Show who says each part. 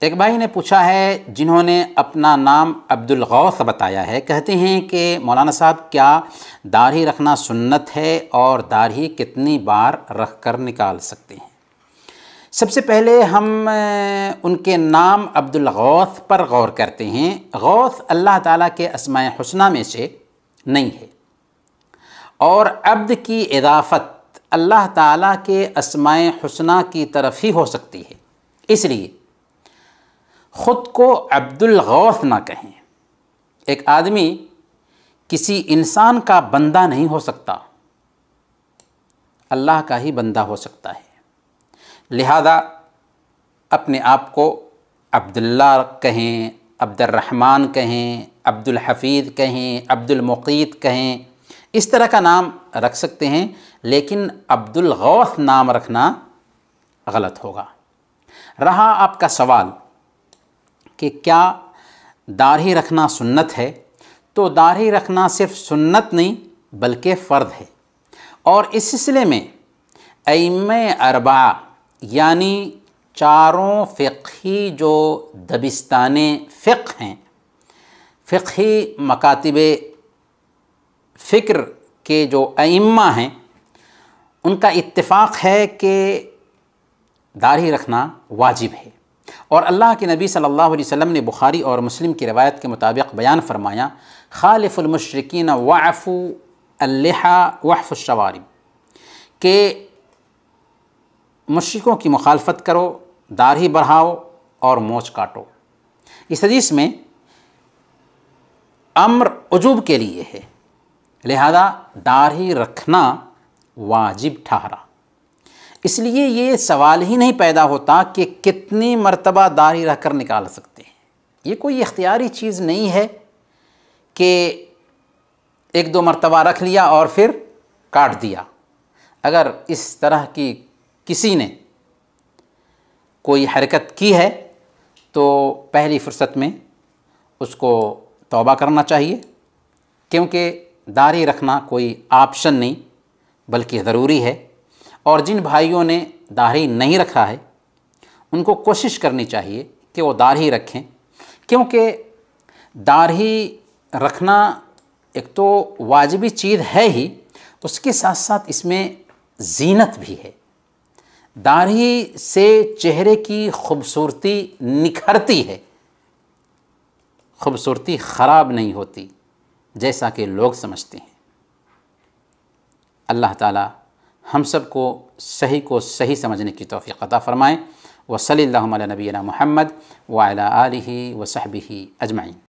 Speaker 1: तो एक भाई ने पूछा है जिन्होंने अपना नाम अब्दुल गौस बताया है कहते हैं कि मौलाना साहब क्या दाढ़ी रखना सुन्नत है और दाढ़ी कितनी बार रख कर निकाल सकते हैं सबसे पहले हम उनके नाम अब्दुल गौस पर गौर करते हैं गौस अल्लाह ताला के असमाय हसना में से नहीं है और अब्द की इजाफत अल्लाह ताला के असमाय हसना की तरफ ही हो सकती है इसलिए ख़ुद को अब्दुल गौस ना कहें एक आदमी किसी इंसान का बंदा नहीं हो सकता अल्लाह का ही बंदा हो सकता है लिहाजा अपने आप को अब्दुल्ला कहें अब्दुलरहमान कहें अब्दुल हफीद कहें अब्दुल मुकीद कहें इस तरह का नाम रख सकते हैं लेकिन अब्दुल गौस नाम रखना गलत होगा रहा आपका सवाल कि क्या दाढ़ी रखना सुन्नत है तो दाढ़ी रखना सिर्फ सुन्नत नहीं बल्कि फ़र्द है और इस सिलसिले में अम अरबा यानी चारों फ़िकी जो दबिस्तान फ़िक हैं फ़िकी मकातब फ़िक्र के जो अम्मा हैं उनका इत्तेफाक है कि दाढ़ी रखना वाजिब है और अल्लाह के नबी सल्लल्लाहु अलैहि वसल्लम ने बुखारी और मुस्लिम की रवायत के मुताबिक बयान फरमाया खालिफुलमशरकिन वाफ़ू अल्हा के मशरक़ों की मुखालफत करो दाढ़ी बढ़ाओ और मोच काटो इस हदीस में अम्र अजूब के लिए है लिहाजा दाढ़ी रखना वाजिब ठहरा इसलिए ये सवाल ही नहीं पैदा होता कि कितनी मरतबा दाढ़ी रह कर निकाल सकते हैं ये कोई इख्तियारी चीज़ नहीं है कि एक दो मरतबा रख लिया और फिर काट दिया अगर इस तरह की किसी ने कोई हरकत की है तो पहली फ़ुर्सत में उसको तौबा करना चाहिए क्योंकि दाढ़ी रखना कोई ऑप्शन नहीं बल्कि ज़रूरी है और जिन भाइयों ने दाढ़ी नहीं रखा है उनको कोशिश करनी चाहिए कि वो दाढ़ी रखें क्योंकि दाढ़ी रखना एक तो वाजिबी चीज़ है ही उसके साथ साथ इसमें जीनत भी है दाढ़ी से चेहरे की खूबसूरती निखरती है खूबसूरती ख़राब नहीं होती जैसा कि लोग समझते हैं अल्लाह ताला ہم سب کو صحیح کو صحیح سمجھنے کی توفیق عطا فرمائے وصلی اللہم علی نبینا محمد وعلی آلہ وصحبہ اجمعین